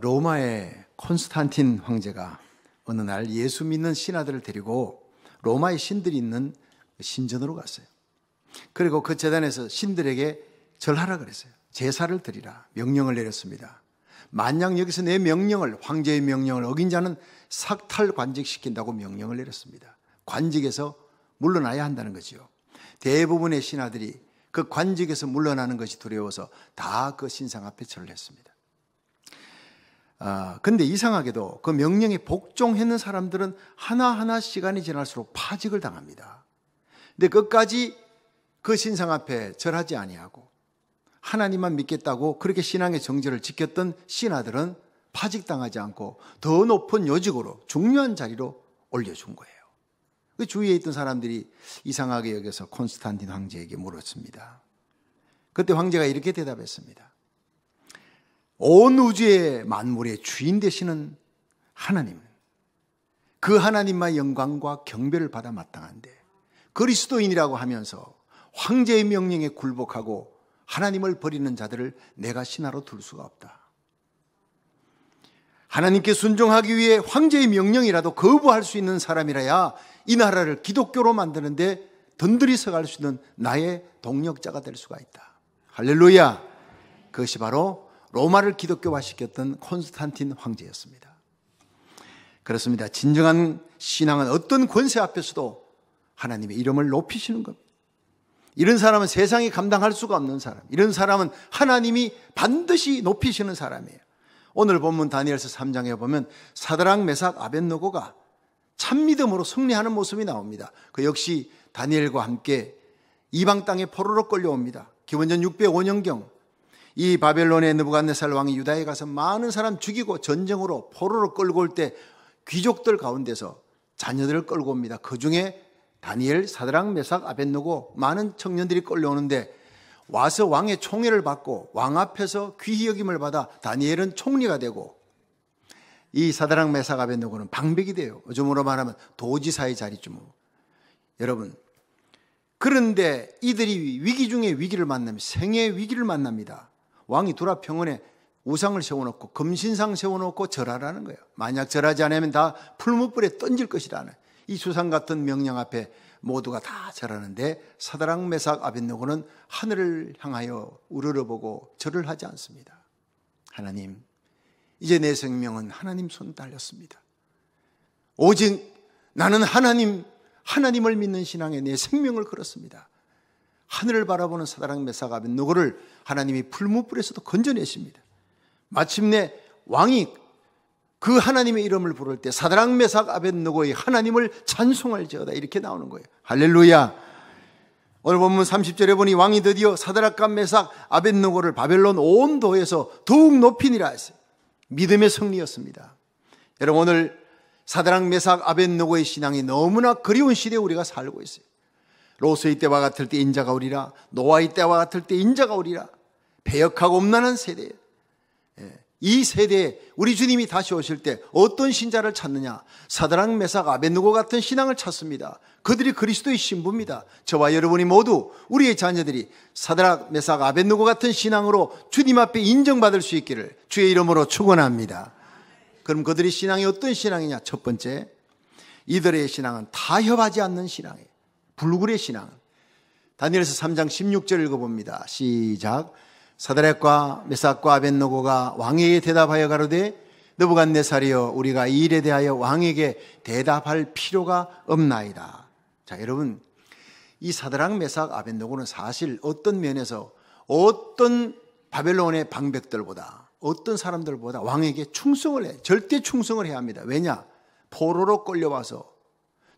로마의 콘스탄틴 황제가 어느 날 예수 믿는 신하들을 데리고 로마의 신들이 있는 그 신전으로 갔어요. 그리고 그 재단에서 신들에게 절하라 그랬어요. 제사를 드리라 명령을 내렸습니다. 만약 여기서 내 명령을 황제의 명령을 어긴 자는 삭탈 관직시킨다고 명령을 내렸습니다. 관직에서 물러나야 한다는 거지요. 대부분의 신하들이 그 관직에서 물러나는 것이 두려워서 다 그 신상 앞에 절을 했습니다. 아, 근데 이상하게도 그 명령에 복종했는 사람들은 하나하나 시간이 지날수록 파직을 당합니다. 근데 끝까지 그 신상 앞에 절하지 아니하고 하나님만 믿겠다고 그렇게 신앙의 정절을 지켰던 신하들은 파직당하지 않고 더 높은 요직으로 중요한 자리로 올려준 거예요. 그 주위에 있던 사람들이 이상하게 여기서 콘스탄틴 황제에게 물었습니다. 그때 황제가 이렇게 대답했습니다. 온 우주의 만물의 주인 되시는 하나님. 그 하나님만 영광과 경배를 받아 마땅한데 그리스도인이라고 하면서 황제의 명령에 굴복하고 하나님을 버리는 자들을 내가 신하로 둘 수가 없다. 하나님께 순종하기 위해 황제의 명령이라도 거부할 수 있는 사람이라야 이 나라를 기독교로 만드는데 던들이 서갈 수 있는 나의 동력자가 될 수가 있다. 할렐루야! 그것이 바로 로마를 기독교화시켰던 콘스탄틴 황제였습니다. 그렇습니다. 진정한 신앙은 어떤 권세 앞에서도 하나님의 이름을 높이시는 겁니다. 이런 사람은 세상이 감당할 수가 없는 사람. 이런 사람은 하나님이 반드시 높이시는 사람이에요. 오늘 본문 다니엘서 3장에 보면 사드랑 메삭 아벤노고가 참 믿음으로 승리하는 모습이 나옵니다. 그 역시 다니엘과 함께 이방 땅에 포로로 끌려옵니다. 기원전 605년경 이 바벨론의 느부갓네살 왕이 유다에 가서 많은 사람 죽이고 전쟁으로 포로로 끌고 올 때 귀족들 가운데서 자녀들을 끌고 옵니다. 그 중에 다니엘, 사드랑, 메삭, 아벤누고 많은 청년들이 끌려오는데 와서 왕의 총애를 받고 왕 앞에서 귀히 여김을 받아 다니엘은 총리가 되고 이 사드랑, 메삭, 아벤누고는 방백이 돼요. 요즘으로 말하면 도지사의 자리쯤으로. 여러분 그런데 이들이 위기 중에 위기를 만나면 생애 위기를 만납니다. 왕이 두라 평원에 우상을 세워놓고 금신상 세워놓고 절하라는 거예요. 만약 절하지 않으면 다 풀무불에 던질 것이라는 이 수상 같은 명령 앞에 모두가 다 절하는데 사다랑 메삭 아벤노고는 하늘을 향하여 우러러보고 절을 하지 않습니다. 하나님, 이제 내 생명은 하나님 손 달렸습니다. 오직 나는 하나님, 하나님을 믿는 신앙에 내 생명을 걸었습니다. 하늘을 바라보는 사다랑 메사가벤 아노구를 하나님이 풀무불에서도 건져내십니다. 마침내 왕이 그 하나님의 이름을 부를 때 사다랑 메삭 아벤누고의 하나님을 찬송할지다 이렇게 나오는 거예요. 할렐루야. 오늘 본문 30절에 보니 왕이 드디어 사다락과 메삭 아벤누고를 바벨론 온 도에서 더욱 높이니라 했어요. 믿음의 승리였습니다. 여러분 오늘 사다락 메삭 아벤누고의 신앙이 너무나 그리운 시대에 우리가 살고 있어요. 로스의 때와 같을 때 인자가 오리라 노아의 때와 같을 때 인자가 오리라 배역하고 엄란한 세대에 예, 이 세대에 우리 주님이 다시 오실 때 어떤 신자를 찾느냐? 사드랑 메삭 아벤누고 같은 신앙을 찾습니다. 그들이 그리스도의 신부입니다. 저와 여러분이 모두 우리의 자녀들이 사드락 메삭 아벤누고 같은 신앙으로 주님 앞에 인정받을 수 있기를 주의 이름으로 축원합니다. 그럼 그들이 신앙이 어떤 신앙이냐? 첫 번째, 이들의 신앙은 타협하지 않는 신앙이에요. 불굴의 신앙. 다니엘서 3장 16절 읽어봅니다. 시작. 사다락과 메삭과 아벤노고가 왕에게 대답하여 가로되 너부간네살이여 우리가 이 일에 대하여 왕에게 대답할 필요가 없나이다. 자, 여러분 이 사드락 메삭 아벤노고는 사실 어떤 면에서 어떤 바벨론의 방백들보다 어떤 사람들보다 왕에게 충성을 해. 절대 충성을 해야 합니다. 왜냐? 포로로 끌려와서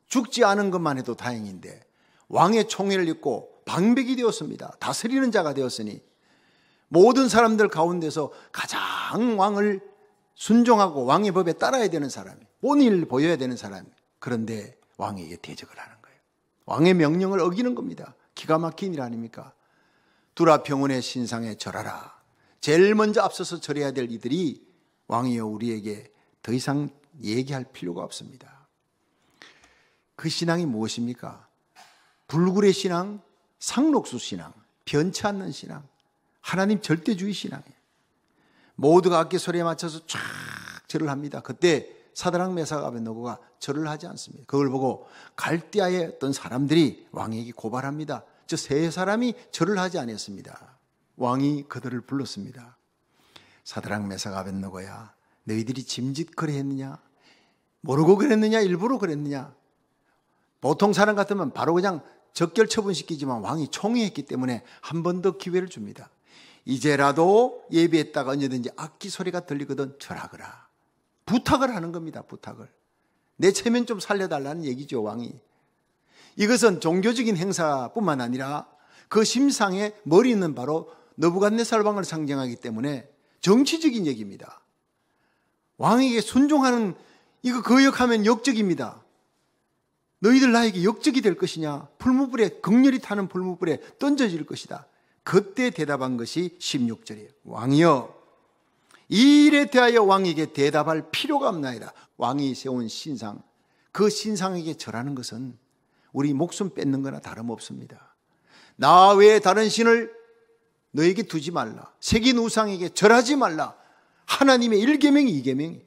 죽지 않은 것만 해도 다행인데 왕의 총애를 입고 방백이 되었습니다. 다스리는 자가 되었으니 모든 사람들 가운데서 가장 왕을 순종하고 왕의 법에 따라야 되는 사람이 본인을 보여야 되는 사람이 그런데 왕에게 대적을 하는 거예요. 왕의 명령을 어기는 겁니다. 기가 막힌 일 아닙니까? 두라평원의 신상에 절하라. 제일 먼저 앞서서 절해야 될 이들이 왕이여 우리에게 더 이상 얘기할 필요가 없습니다. 그 신앙이 무엇입니까? 불굴의 신앙, 상록수 신앙, 변치 않는 신앙, 하나님 절대주의 신앙이에요. 모두가 악기 소리에 맞춰서 쫙 절을 합니다. 그때 사드랑 메사가 아벤노고가 절을 하지 않습니다. 그걸 보고 갈대아의 어떤 사람들이 왕에게 고발합니다. 저 세 사람이 절을 하지 않았습니다. 왕이 그들을 불렀습니다. 사드랑 메사가 아벤노고야 너희들이 짐짓 거리했느냐? 모르고 그랬느냐? 일부러 그랬느냐? 보통 사람 같으면 바로 그냥 적결 처분시키지만 왕이 총회했기 때문에 한 번 더 기회를 줍니다. 이제라도 예비했다가 언제든지 악기 소리가 들리거든 절하거라. 부탁을 하는 겁니다. 부탁을. 내 체면 좀 살려달라는 얘기죠. 왕이. 이것은 종교적인 행사뿐만 아니라 그 심상의 머리는 바로 너부갓네살 왕을 상징하기 때문에 정치적인 얘기입니다. 왕에게 순종하는 이거 거역하면 역적입니다. 너희들 나에게 역적이 될 것이냐? 풀무불에 극렬히 타는 풀무불에 던져질 것이다. 그때 대답한 것이 16절이에요. 왕이여 이 일에 대하여 왕에게 대답할 필요가 없나이다. 왕이 세운 신상 그 신상에게 절하는 것은 우리 목숨 뺏는 거나 다름없습니다. 나 외에 다른 신을 너에게 두지 말라. 색인 우상에게 절하지 말라. 하나님의 일계명이 이계명이.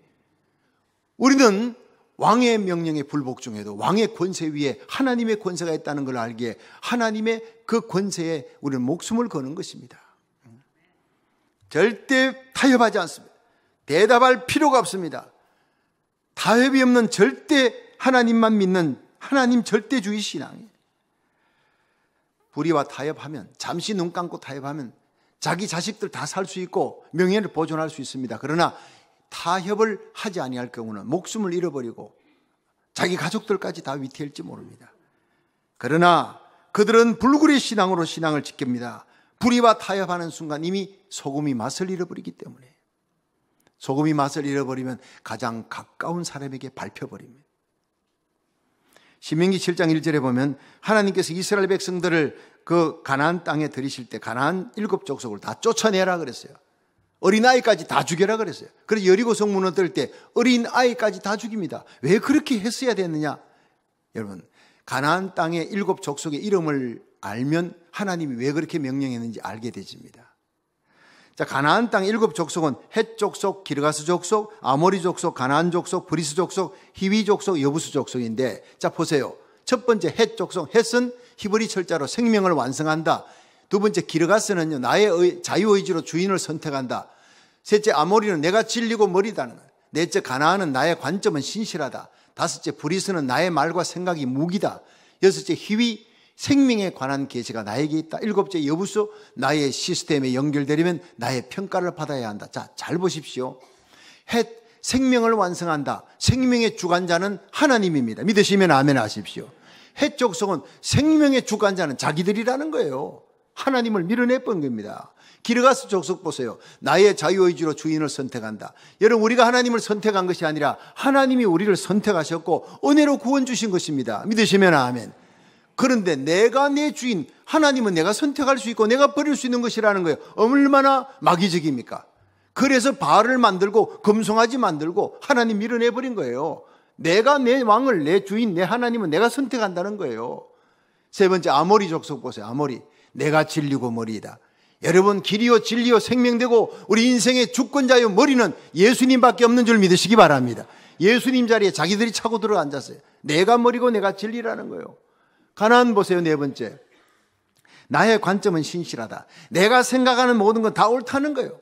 우리는 왕의 명령에 불복 중에도 왕의 권세 위에 하나님의 권세가 있다는 걸 알기에 하나님의 그 권세에 우리는 목숨을 거는 것입니다. 절대 타협하지 않습니다. 대답할 필요가 없습니다. 타협이 없는 절대 하나님만 믿는 하나님 절대주의 신앙이에요. 불의와 타협하면 잠시 눈 감고 타협하면 자기 자식들 다 살 수 있고 명예를 보존할 수 있습니다. 그러나 타협을 하지 아니할 경우는 목숨을 잃어버리고 자기 가족들까지 다 위태할지 모릅니다. 그러나 그들은 불굴의 신앙으로 신앙을 지킵니다. 불의와 타협하는 순간 이미 소금이 맛을 잃어버리기 때문에 소금이 맛을 잃어버리면 가장 가까운 사람에게 밟혀버립니다. 신명기 7장 1절에 보면 하나님께서 이스라엘 백성들을 그가나 땅에 들이실 때가나 일곱 족속을 다 쫓아내라 그랬어요. 어린아이까지 다 죽여라 그랬어요. 그래서 여리고 성문을 뜰때 어린아이까지 다 죽입니다. 왜 그렇게 했어야 됐느냐? 여러분, 가나안 땅의 일곱 족속의 이름을 알면 하나님이 왜 그렇게 명령했는지 알게 되집니다. 자, 가나안 땅 일곱 족속은 헷 족속, 기르가스 족속, 아모리 족속, 가나안 족속, 브리스 족속, 히위 족속, 여부수 족속인데 자, 보세요. 첫 번째 헷 족속, 헷은 히브리 철자로 생명을 완성한다. 두 번째 기르가스는요. 나 의, 자유의지로 주인을 선택한다. 셋째 아모리는 내가 진리고 머리다는 거예 넷째 가나안은 나의 관점은 신실하다. 다섯째 브리스는 나의 말과 생각이 무기다. 여섯째 희위 생명에 관한 계시가 나에게 있다. 일곱째 여부수 나의 시스템에 연결되려면 나의 평가를 받아야 한다. 자, 잘 보십시오. 헷 생명을 완성한다. 생명의 주관자는 하나님입니다. 믿으시면 아멘 하십시오. 헷족성은 생명의 주관자는 자기들이라는 거예요. 하나님을 밀어내본 겁니다. 기르가스 족속 보세요. 나의 자유의지로 주인을 선택한다. 여러분, 우리가 하나님을 선택한 것이 아니라 하나님이 우리를 선택하셨고 은혜로 구원 주신 것입니다. 믿으시면 아멘. 그런데 내가 내 주인, 하나님은 내가 선택할 수 있고 내가 버릴 수 있는 것이라는 거예요. 얼마나 마귀적입니까? 그래서 바알을 만들고 금송아지 만들고 하나님 밀어내버린 거예요. 내가 내 왕을, 내 주인, 내 하나님은 내가 선택한다는 거예요. 세 번째, 아모리 족속 보세요. 아모리. 내가 진리고 머리이다. 여러분 길이요 진리요 생명되고 우리 인생의 주권자요 머리는 예수님밖에 없는 줄 믿으시기 바랍니다. 예수님 자리에 자기들이 차고 들어 앉았어요. 내가 머리고 내가 진리라는 거요. 가난 보세요 네 번째. 나의 관점은 신실하다. 내가 생각하는 모든 건 다 옳다는 거예요.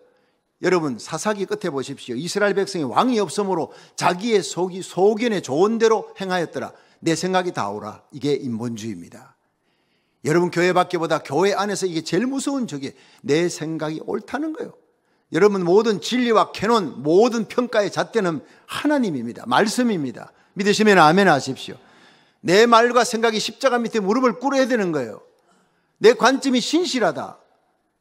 여러분 사사기 끝에 보십시오. 이스라엘 백성이 왕이 없으므로 자기의 속이 소견에 좋은 대로 행하였더라. 내 생각이 다 오라. 이게 인본주의입니다. 여러분 교회 밖에보다 교회 안에서 이게 제일 무서운 적이 내 생각이 옳다는 거예요. 여러분 모든 진리와 캐논 모든 평가의 잣대는 하나님입니다. 말씀입니다. 믿으시면 아멘 하십시오. 내 말과 생각이 십자가 밑에 무릎을 꿇어야 되는 거예요. 내 관점이 신실하다.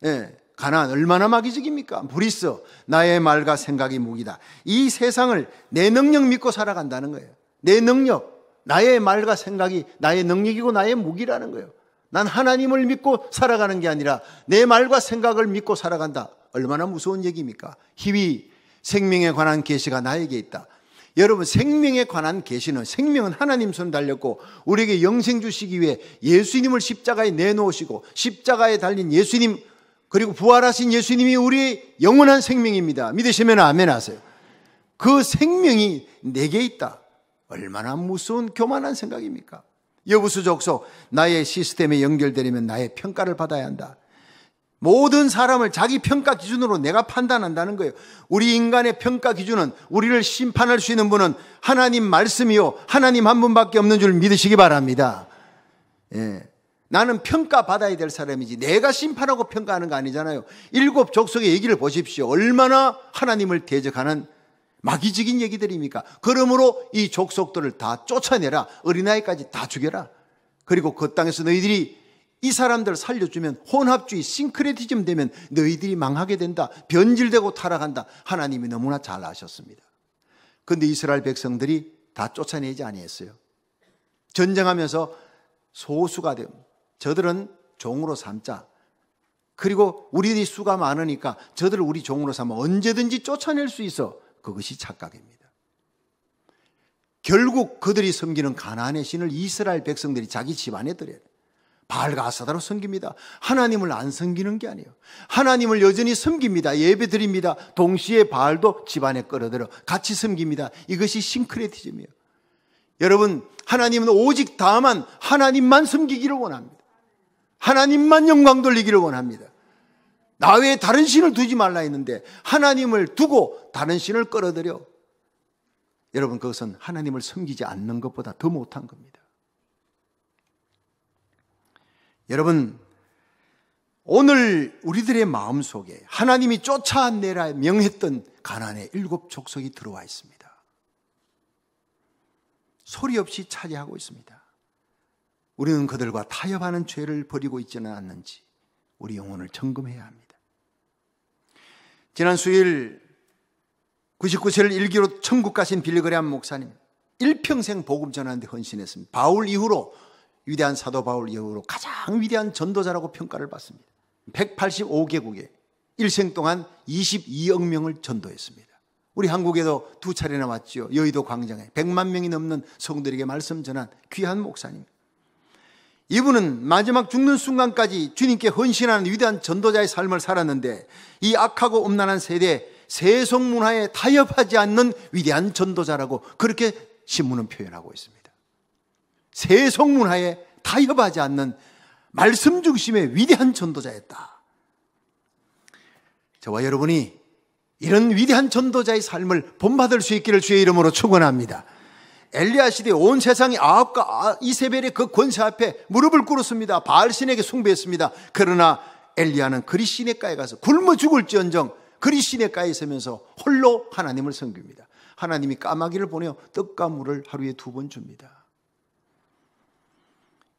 예. 가난 얼마나 마귀적입니까? 무리써 나의 말과 생각이 무기다. 이 세상을 내 능력 믿고 살아간다는 거예요. 내 능력, 나의 말과 생각이 나의 능력이고 나의 무기라는 거예요. 난 하나님을 믿고 살아가는 게 아니라 내 말과 생각을 믿고 살아간다. 얼마나 무서운 얘기입니까? 희위 생명에 관한 계시가 나에게 있다. 여러분 생명에 관한 계시는 생명은 하나님 손 달렸고 우리에게 영생 주시기 위해 예수님을 십자가에 내놓으시고 십자가에 달린 예수님 그리고 부활하신 예수님이 우리의 영원한 생명입니다. 믿으시면 아멘하세요. 그 생명이 내게 있다. 얼마나 무서운 교만한 생각입니까? 여부수족속 나의 시스템에 연결되려면 나의 평가를 받아야 한다. 모든 사람을 자기 평가 기준으로 내가 판단한다는 거예요. 우리 인간의 평가 기준은 우리를 심판할 수 있는 분은 하나님 말씀이요. 하나님 한 분밖에 없는 줄 믿으시기 바랍니다. 예. 나는 평가받아야 될 사람이지 내가 심판하고 평가하는 거 아니잖아요. 일곱 족속의 얘기를 보십시오. 얼마나 하나님을 대적하는 마귀적인 얘기들입니까? 그러므로 이 족속들을 다 쫓아내라. 어린아이까지 다 죽여라. 그리고 그 땅에서 너희들이 이 사람들 살려주면 혼합주의, 싱크레티즘 되면 너희들이 망하게 된다. 변질되고 타락한다. 하나님이 너무나 잘 아셨습니다. 근데 이스라엘 백성들이 다 쫓아내지 아니했어요. 전쟁하면서 소수가 됨. 저들은 종으로 삼자. 그리고 우리들이 수가 많으니까 저들을 우리 종으로 삼아 언제든지 쫓아낼 수 있어. 그것이 착각입니다. 결국 그들이 섬기는 가나안의 신을 이스라엘 백성들이 자기 집안에 들여요. 바알과 아사다로 섬깁니다. 하나님을 안 섬기는 게 아니에요. 하나님을 여전히 섬깁니다. 예배 드립니다. 동시에 바알도 집안에 끌어들여 같이 섬깁니다. 이것이 싱크레티즘이에요. 여러분, 하나님은 오직 다만 하나님만 섬기기를 원합니다. 하나님만 영광 돌리기를 원합니다. 나 외에 다른 신을 두지 말라 했는데 하나님을 두고 다른 신을 끌어들여. 여러분 그것은 하나님을 섬기지 않는 것보다 더 못한 겁니다. 여러분 오늘 우리들의 마음 속에 하나님이 쫓아내라 명했던 가난의 일곱 족속이 들어와 있습니다. 소리 없이 차지하고 있습니다. 우리는 그들과 타협하는 죄를 버리고 있지는 않는지 우리 영혼을 점검해야 합니다. 지난 수일 요 99세를 일기로 천국 가신 빌리그레한 목사님 일평생 복음 전하는데 헌신했습니다. 바울 이후로 위대한 사도 바울 이후로 가장 위대한 전도자라고 평가를 받습니다. 185개국에 일생 동안 22억 명을 전도했습니다. 우리 한국에도 두 차례나 왔지요. 여의도 광장에 100만 명이 넘는 성들에게 말씀 전한 귀한 목사님. 이분은 마지막 죽는 순간까지 주님께 헌신하는 위대한 전도자의 삶을 살았는데 이 악하고 음란한 세대 세속 문화에 타협하지 않는 위대한 전도자라고 그렇게 신문은 표현하고 있습니다. 세속 문화에 타협하지 않는 말씀 중심의 위대한 전도자였다. 저와 여러분이 이런 위대한 전도자의 삶을 본받을 수 있기를 주의 이름으로 축원합니다. 엘리야 시대온 세상이 아홉과 아, 이세벨의 그 권세 앞에 무릎을 꿇었습니다. 바알신에게 숭배했습니다. 그러나 엘리야는 그리시네가에 가서 굶어 죽을지언정 그리시네가에 서면서 홀로 하나님을 섬깁니다. 하나님이 까마귀를 보내어 떡과 물을 하루에 두 번 줍니다.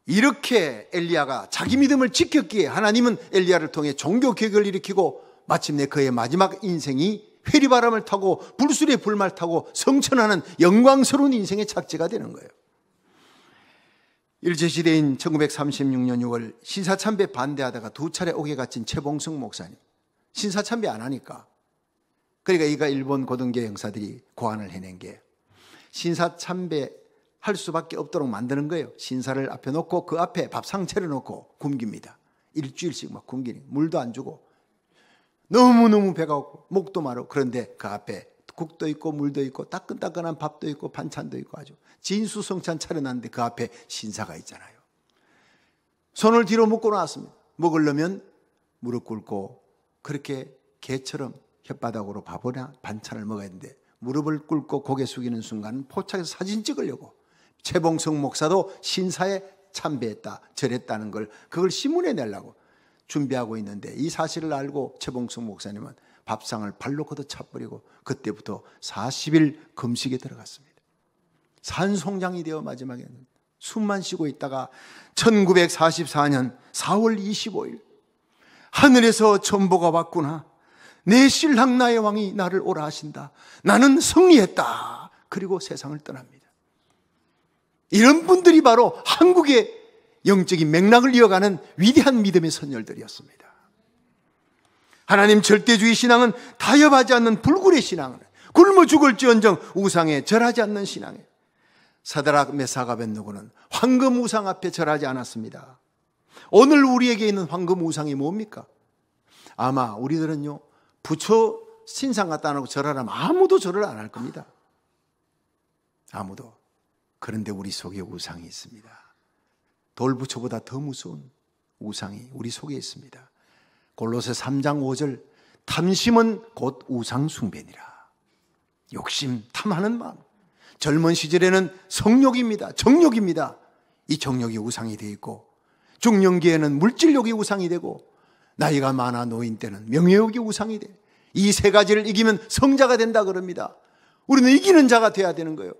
이렇게 엘리야가 자기 믿음을 지켰기에 하나님은 엘리야를 통해 종교 개혁을 일으키고 마침내 그의 마지막 인생이 회리바람을 타고 불수의 불말 타고 성천하는 영광스러운 인생의 착지가 되는 거예요. 일제시대인 1936년 6월 신사참배 반대하다가 두 차례 옥에 갇힌 최봉승 목사님. 신사참배 안 하니까. 그러니까 이가 일본 고등계 형사들이 고안을 해낸 게 신사참배 할 수밖에 없도록 만드는 거예요. 신사를 앞에 놓고 그 앞에 밥상 차려놓고 굶깁니다. 일주일씩 막 굶기니 물도 안 주고 너무너무 배가 고프고 목도 마르고 그런데 그 앞에 국도 있고 물도 있고 따끈따끈한 밥도 있고 반찬도 있고 아주 진수성찬 차려놨는데 그 앞에 신사가 있잖아요. 손을 뒤로 묶고 나왔습니다. 먹으려면 무릎 꿇고 그렇게 개처럼 혓바닥으로 밥이나 반찬을 먹어야 되는데 무릎을 꿇고 고개 숙이는 순간 포착해서 사진 찍으려고 최봉성 목사도 신사에 참배했다 절했다는 걸 그걸 신문에 내려고 준비하고 있는데 이 사실을 알고 최봉숙 목사님은 밥상을 발로 걷어 차버리고 그때부터 40일 금식에 들어갔습니다. 산송장이 되어 마지막에 숨만 쉬고 있다가 1944년 4월 25일 하늘에서 전보가 왔구나. 내 신랑 나의 왕이 나를 오라 하신다. 나는 승리했다. 그리고 세상을 떠납니다. 이런 분들이 바로 한국의 영적인 맥락을 이어가는 위대한 믿음의 선열들이었습니다. 하나님 절대주의 신앙은 타협하지 않는 불굴의 신앙은 굶어 죽을지언정 우상에 절하지 않는 신앙에 사드락 메사가 벤누고는 황금 우상 앞에 절하지 않았습니다. 오늘 우리에게 있는 황금 우상이 뭡니까? 아마 우리들은요 부처 신상 갖다 놓고 절하라면 아무도 절을 안 할 겁니다. 아무도. 그런데 우리 속에 우상이 있습니다. 돌부처보다 더 무서운 우상이 우리 속에 있습니다. 골로새 3장 5절 탐심은 곧 우상 숭배니라. 욕심, 탐하는 마음. 젊은 시절에는 성욕입니다. 정욕입니다. 이 정욕이 우상이 되어 있고 중년기에는 물질욕이 우상이 되고 나이가 많아 노인 때는 명예욕이 우상이 돼. 이 세 가지를 이기면 성자가 된다 그럽니다. 우리는 이기는 자가 돼야 되는 거예요.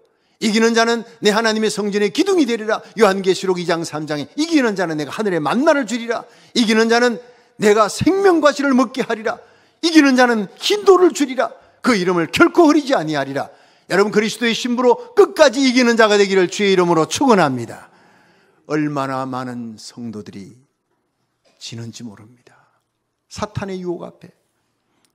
이기는 자는 내 하나님의 성전의 기둥이 되리라. 요한계시록 2장 3장에 이기는 자는 내가 하늘의 만나를 주리라. 이기는 자는 내가 생명과실을 먹게 하리라. 이기는 자는 흰도를 주리라. 그 이름을 결코 흐리지 아니하리라. 여러분 그리스도의 신부로 끝까지 이기는 자가 되기를 주의 이름으로 축원합니다. 얼마나 많은 성도들이 지는지 모릅니다. 사탄의 유혹 앞에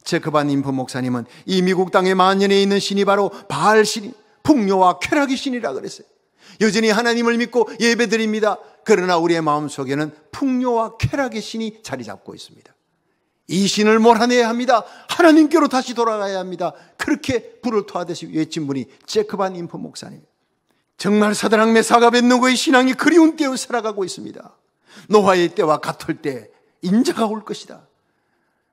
제크반 인포 목사님은 이 미국 땅에 만년에 있는 신이 바로 바알 신이 풍요와 쾌락이 신이라 그랬어요. 여전히 하나님을 믿고 예배드립니다. 그러나 우리의 마음속에는 풍요와 쾌락의 신이 자리 잡고 있습니다. 이 신을 몰아내야 합니다. 하나님께로 다시 돌아가야 합니다. 그렇게 불을 토하듯이 외친 분이 제크반 인프 목사님. 정말 사드랑메 사가벤누고의 신앙이 그리운 때에 살아가고 있습니다. 노아의 때와 같을 때 인자가 올 것이다.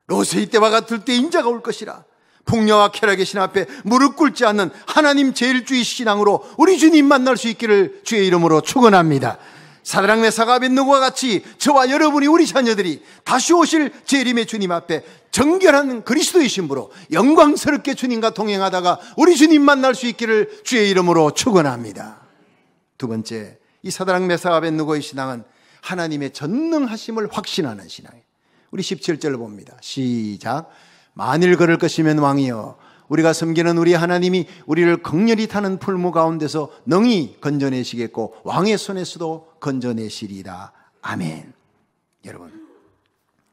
로세의 때와 같을 때 인자가 올 것이라. 풍요와 쾌락의 신 앞에 무릎 꿇지 않는 하나님 제일주의 신앙으로 우리 주님 만날 수 있기를 주의 이름으로 축원합니다. 사랑의 사가 빈누과 같이 저와 여러분이 우리 자녀들이 다시 오실 재림의 주님 앞에 정결한 그리스도이신부로 영광스럽게 주님과 동행하다가 우리 주님 만날 수 있기를 주의 이름으로 축원합니다. 두 번째, 이 사다랑 메사가 벤누고의 신앙은 하나님의 전능하심을 확신하는 신앙이에요. 우리 17절을 봅니다. 시작. 만일 그럴 것이면 왕이여 우리가 섬기는 우리 하나님이 우리를 극렬히 타는 풀무 가운데서 능히 건져내시겠고 왕의 손에서도 건져내시리라 아멘. 여러분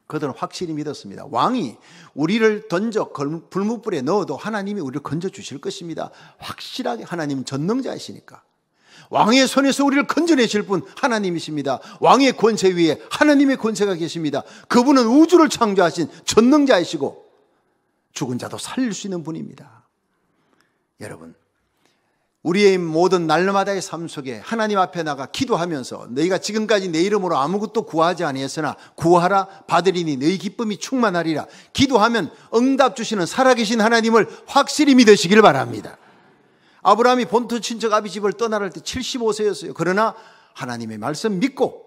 그들은 확실히 믿었습니다. 왕이 우리를 던져 불무불에 넣어도 하나님이 우리를 건져 주실 것입니다. 확실하게 하나님 전능자이시니까. 왕의 손에서 우리를 건져내실 분 하나님이십니다. 왕의 권세 위에 하나님의 권세가 계십니다. 그분은 우주를 창조하신 전능자이시고 죽은 자도 살릴 수 있는 분입니다. 여러분, 우리의 모든 날마다의 삶 속에 하나님 앞에 나가 기도하면서 너희가 지금까지 내 이름으로 아무것도 구하지 아니했으나 구하라 받으리니 너희 기쁨이 충만하리라 기도하면 응답 주시는 살아계신 하나님을 확실히 믿으시길 바랍니다. 아브라함이 본토 친척 아비 집을 떠나갈 때 75세였어요. 그러나 하나님의 말씀 믿고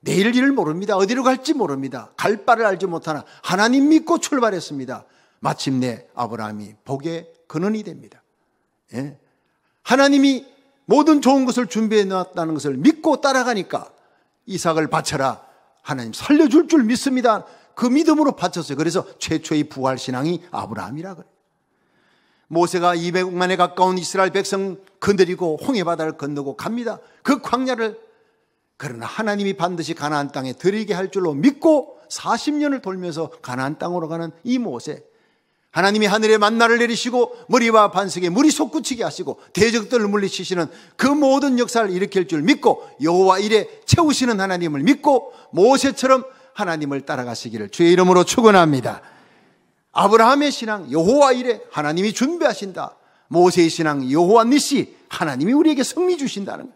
내일 일을 모릅니다. 어디로 갈지 모릅니다. 갈 바를 알지 못하나 하나님 믿고 출발했습니다. 마침내 아브라함이 복의 근원이 됩니다. 예? 하나님이 모든 좋은 것을 준비해 놨다는 것을 믿고 따라가니까 이삭을 바쳐라. 하나님 살려줄 줄 믿습니다. 그 믿음으로 바쳤어요. 그래서 최초의 부활신앙이 아브라함이라 그래요. 모세가 200만에 가까운 이스라엘 백성 건드리고 홍해바다를 건너고 갑니다. 그 광야를 그러나 하나님이 반드시 가나안 땅에 들이게 할 줄로 믿고 40년을 돌면서 가나안 땅으로 가는 이 모세 하나님이 하늘에 만나를 내리시고 머리와 반석에 물이 솟구치게 하시고 대적들을 물리치시는 그 모든 역사를 일으킬 줄 믿고 여호와 일에 채우시는 하나님을 믿고 모세처럼 하나님을 따라가시기를 주의 이름으로 축원합니다. 아브라함의 신앙 여호와 일에 하나님이 준비하신다. 모세의 신앙 여호와 니시 하나님이 우리에게 승리 주신다는 거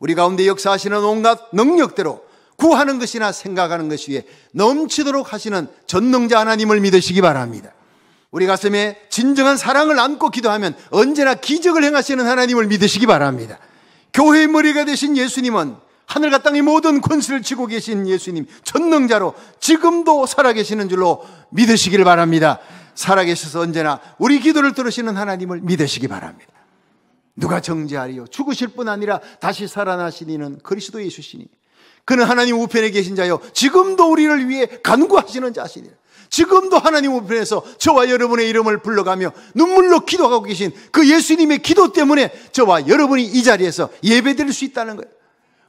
우리 가운데 역사하시는 온갖 능력대로 구하는 것이나 생각하는 것 위에 넘치도록 하시는 전능자 하나님을 믿으시기 바랍니다. 우리 가슴에 진정한 사랑을 안고 기도하면 언제나 기적을 행하시는 하나님을 믿으시기 바랍니다. 교회의 머리가 되신 예수님은 하늘과 땅의 모든 권세를 쥐고 계신 예수님 전능자로 지금도 살아계시는 줄로 믿으시기를 바랍니다. 살아계셔서 언제나 우리 기도를 들으시는 하나님을 믿으시기 바랍니다. 누가 정죄하리요? 죽으실 뿐 아니라 다시 살아나시니는 그리스도 예수시니 그는 하나님 우편에 계신 자여 지금도 우리를 위해 간구하시는 자신이라. 지금도 하나님 우편에서 저와 여러분의 이름을 불러가며 눈물로 기도하고 계신 그 예수님의 기도 때문에 저와 여러분이 이 자리에서 예배드릴 수 있다는 거예요.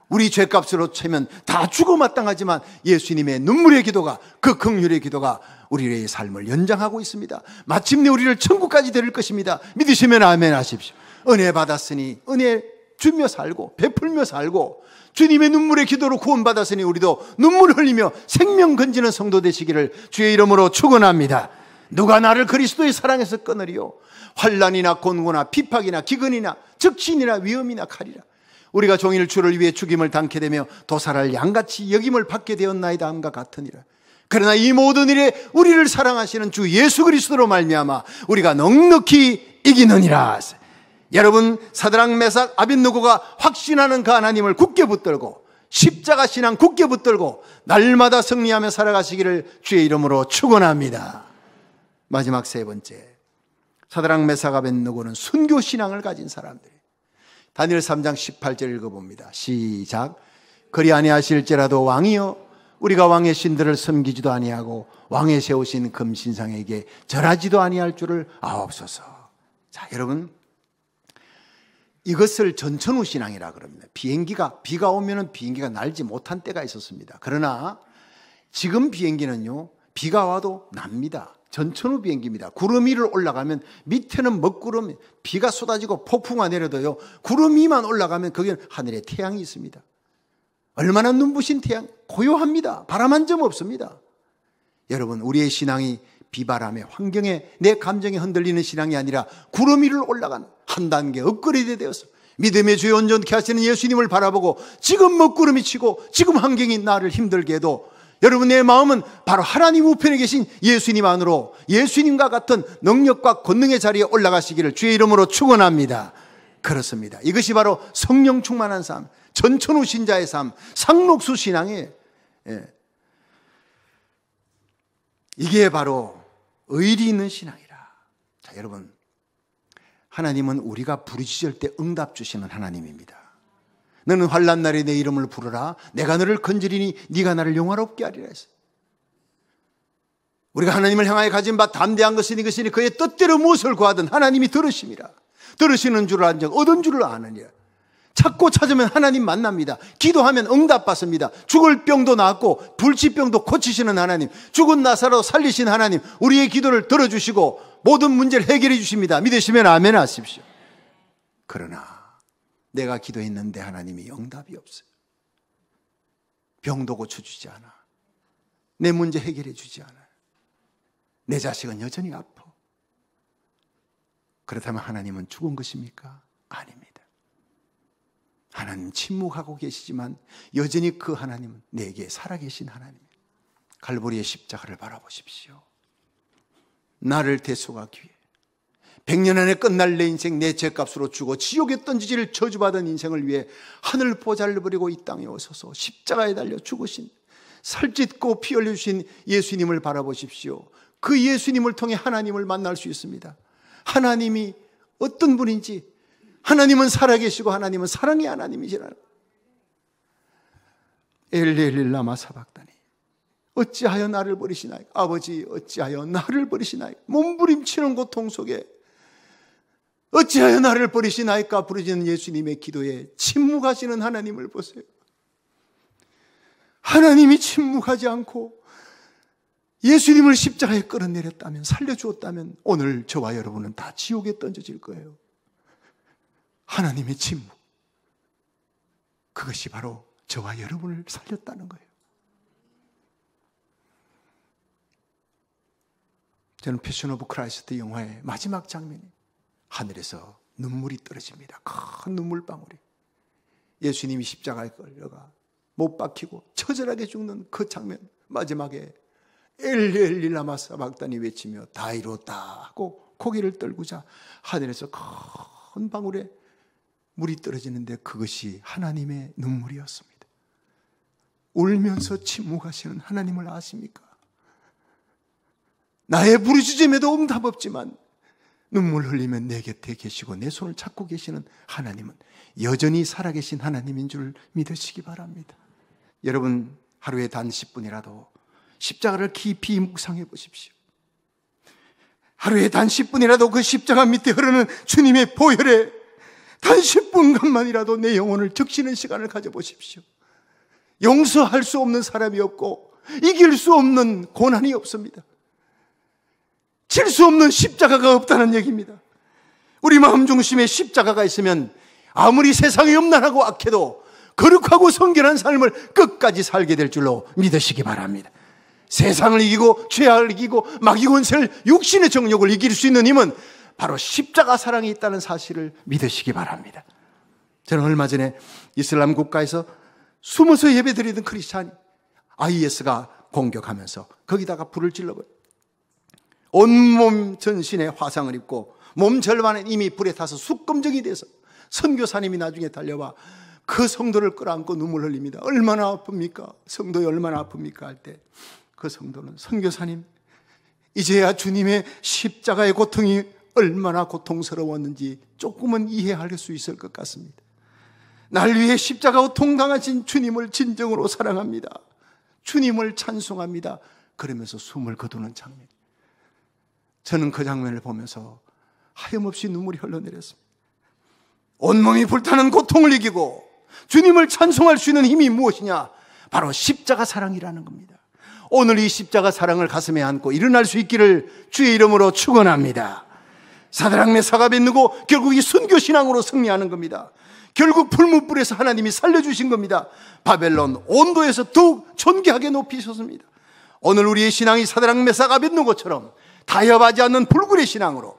우리 죄값으로 채면 다 죽어 마땅하지만 예수님의 눈물의 기도가 그 긍휼의 기도가 우리의 삶을 연장하고 있습니다. 마침내 우리를 천국까지 데릴 것입니다. 믿으시면 아멘 하십시오. 은혜 받았으니 은혜 주며 살고 베풀며 살고 주님의 눈물의 기도로 구원받았으니 우리도 눈물 흘리며 생명 건지는 성도 되시기를 주의 이름으로 축원합니다. 누가 나를 그리스도의 사랑에서 끊으리요? 환란이나 곤고나 비팍이나 기근이나 적신이나 위험이나 칼이라. 우리가 종일 주를 위해 죽임을 당케 되며 도살할 양같이 여김을 받게 되었나이다 함과 같으니라. 그러나 이 모든 일에 우리를 사랑하시는 주 예수 그리스도로 말미암아 우리가 넉넉히 이기느니라. 여러분 사드랑 메삭 아빈누고가 확신하는 그 하나님을 굳게 붙들고 십자가 신앙 굳게 붙들고 날마다 승리하며 살아가시기를 주의 이름으로 축원합니다. 마지막 세 번째. 사드랑 메사가 벤누고는 순교 신앙을 가진 사람들. 다니엘 3장 18절 읽어 봅니다. 시작. 그리 아니하실지라도 왕이여 우리가 왕의 신들을 섬기지도 아니하고 왕에 세우신 금신상에게 절하지도 아니할 줄을 아옵소서. 자, 여러분 이것을 전천후 신앙이라 그럽니다. 비행기가 비가 오면은 비행기가 날지 못한 때가 있었습니다. 그러나 지금 비행기는요. 비가 와도 납니다. 전천후 비행기입니다. 구름 위를 올라가면 밑에는 먹구름, 비가 쏟아지고 폭풍이 내려도요. 구름 위만 올라가면 거기 하늘에 태양이 있습니다. 얼마나 눈부신 태양, 고요합니다. 바람 한 점 없습니다. 여러분, 우리의 신앙이 비바람에 환경에 내 감정이 흔들리는 신앙이 아니라 구름 위를 올라간 한 단계 업그레이드 되어서 믿음의 주의 온전케 하시는 예수님을 바라보고 지금 먹구름이 뭐 치고 지금 환경이 나를 힘들게 해도 여러분의 마음은 바로 하나님 우편에 계신 예수님 안으로 예수님과 같은 능력과 권능의 자리에 올라가시기를 주의 이름으로 축원합니다. 그렇습니다. 이것이 바로 성령 충만한 삶, 전천후 신자의 삶, 상록수 신앙의 예, 이게 바로 의리 있는 신앙이라. 자, 여러분. 하나님은 우리가 부르짖을 때 응답 주시는 하나님입니다. 너는 환란 날에 내 이름을 부르라. 내가 너를 건지리니 네가 나를 영화롭게 하리라 했어. 우리가 하나님을 향하여 가진 바 담대한 것이니 것이니 그의 뜻대로 무엇을 구하든 하나님이 들으십니다. 들으시는 줄을 안적 얻은 줄을 아느니라. 찾고 찾으면 하나님 만납니다. 기도하면 응답받습니다. 죽을 병도 낫고 불치병도 고치시는 하나님, 죽은 나사로 살리신 하나님, 우리의 기도를 들어주시고 모든 문제를 해결해 주십니다. 믿으시면 아멘 하십시오. 그러나 내가 기도했는데 하나님이 응답이 없어요. 병도 고쳐주지 않아. 내 문제 해결해 주지 않아. 내 자식은 여전히 아파. 그렇다면 하나님은 죽은 것입니까? 아닙니다. 하나님 침묵하고 계시지만 여전히 그 하나님은 내게 살아계신 하나님입니다. 갈보리의 십자가를 바라보십시오. 나를 대속하기 위해 1년 안에 끝날 내 인생 내 죄값으로 주고 지옥의 던지지를 저주받은 인생을 위해 하늘 보좌를 버리고 이 땅에 오셔서 십자가에 달려 죽으신 살짓고 피 흘려주신 예수님을 바라보십시오. 그 예수님을 통해 하나님을 만날 수 있습니다. 하나님이 어떤 분인지 하나님은 살아계시고 하나님은 사랑의 하나님이시라 엘리엘리라마 사박다니 어찌하여 나를 버리시나이 아버지 어찌하여 나를 버리시나이 몸부림치는 고통 속에 어찌하여 나를 버리시나이까 부르짖는 예수님의 기도에 침묵하시는 하나님을 보세요 하나님이 침묵하지 않고 예수님을 십자가에 끌어내렸다면 살려주었다면 오늘 저와 여러분은 다 지옥에 던져질 거예요 하나님의 침묵. 그것이 바로 저와 여러분을 살렸다는 거예요. 저는 패션 오브 크라이스트 영화의 마지막 장면이 하늘에서 눈물이 떨어집니다. 큰 눈물방울이. 예수님이 십자가에 걸려가 못 박히고 처절하게 죽는 그 장면 마지막에 엘리엘리 라마사 박단이 외치며 다이로다 하고 고개를 떨구자 하늘에서 큰 방울에 물이 떨어지는데 그것이 하나님의 눈물이었습니다. 울면서 침묵하시는 하나님을 아십니까? 나의 부르짖음에도 응답 없지만 눈물 흘리면 내 곁에 계시고 내 손을 잡고 계시는 하나님은 여전히 살아계신 하나님인 줄 믿으시기 바랍니다. 여러분 하루에 단 10분이라도 십자가를 깊이 묵상해 보십시오. 하루에 단 10분이라도 그 십자가 밑에 흐르는 주님의 보혈의 단 10분간만이라도 내 영혼을 적시는 시간을 가져보십시오. 용서할 수 없는 사람이 없고 이길 수 없는 고난이 없습니다. 칠 수 없는 십자가가 없다는 얘기입니다. 우리 마음 중심에 십자가가 있으면 아무리 세상이 음란하고 악해도 거룩하고 성결한 삶을 끝까지 살게 될 줄로 믿으시기 바랍니다. 세상을 이기고 죄악을 이기고 마귀 권세를 육신의 정욕을 이길 수 있는 힘은 바로 십자가 사랑이 있다는 사실을 믿으시기 바랍니다. 저는 얼마 전에 이슬람 국가에서 숨어서 예배 드리던 크리스찬 IS가 공격하면서 거기다가 불을 질러버 온몸 전신에 화상을 입고 몸 절반은 이미 불에 타서 숙검정이 돼서 선교사님이 나중에 달려와 그 성도를 끌어안고 눈물 흘립니다. 얼마나 아픕니까? 성도에 얼마나 아픕니까? 할 때 그 성도는 선교사님 이제야 주님의 십자가의 고통이 얼마나 고통스러웠는지 조금은 이해할 수 있을 것 같습니다. 날 위해 십자가 고통당하신 주님을 진정으로 사랑합니다. 주님을 찬송합니다. 그러면서 숨을 거두는 장면. 저는 그 장면을 보면서 하염없이 눈물이 흘러내렸습니다. 온몸이 불타는 고통을 이기고 주님을 찬송할 수 있는 힘이 무엇이냐? 바로 십자가 사랑이라는 겁니다. 오늘 이 십자가 사랑을 가슴에 안고 일어날 수 있기를 주의 이름으로 축원합니다. 사드랑 메사가 뱉누고 결국 이 순교 신앙으로 승리하는 겁니다. 결국 불무불에서 하나님이 살려주신 겁니다. 바벨론 온도에서 더욱 존귀하게 높이셨습니다. 오늘 우리의 신앙이 사드랑 메사가 뱉는 것처럼 타협하지 않는 불굴의 신앙으로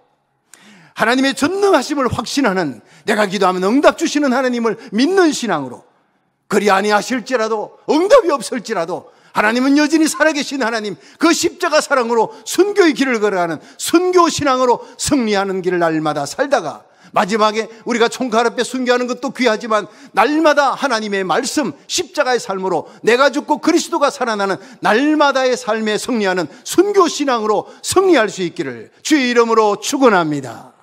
하나님의 전능하심을 확신하는 내가 기도하면 응답 주시는 하나님을 믿는 신앙으로 그리 아니하실지라도 응답이 없을지라도 하나님은 여전히 살아계신 하나님, 그 십자가 사랑으로 순교의 길을 걸어가는 순교 신앙으로 승리하는 길을 날마다 살다가 마지막에 우리가 총칼 앞에 순교하는 것도 귀하지만 날마다 하나님의 말씀, 십자가의 삶으로 내가 죽고 그리스도가 살아나는 날마다의 삶에 승리하는 순교 신앙으로 승리할 수 있기를 주의 이름으로 축원합니다.